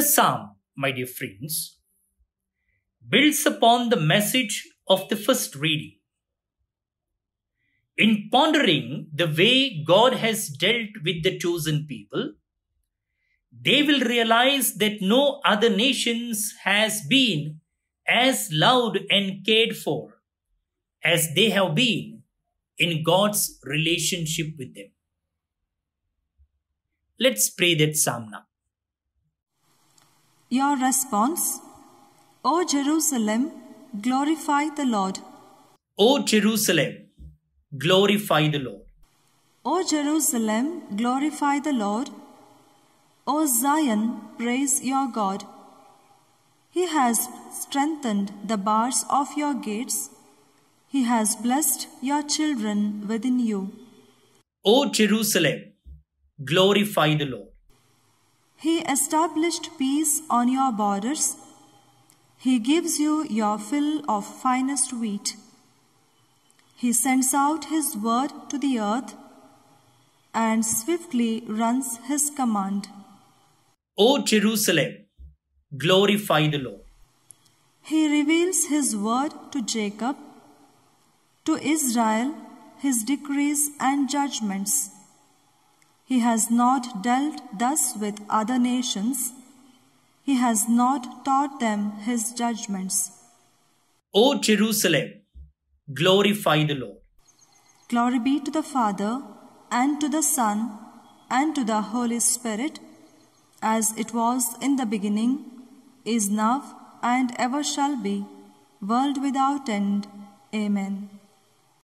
The psalm, my dear friends, builds upon the message of the first reading. In pondering the way God has dealt with the chosen people, they will realize that no other nations has been as loved and cared for as they have been in God's relationship with them. Let's pray that psalm now. Your response O Jerusalem, glorify the Lord. O Jerusalem, glorify the Lord. O Jerusalem, glorify the Lord. O Zion, praise your God. He has strengthened the bars of your gates. He has blessed your children within you. O Jerusalem, glorify the Lord. He established peace on your borders. He gives you your fill of finest wheat. He sends out his word to the earth and swiftly runs his command. O Jerusalem, glorify the Lord. He reveals his word to Jacob, to Israel, his decrees and judgments. He has not dealt thus with other nations. He has not taught them his judgments. O Jerusalem, glorify the Lord. Glory be to the Father, and to the Son, and to the Holy Spirit, as it was in the beginning, is now, and ever shall be, world without end. Amen.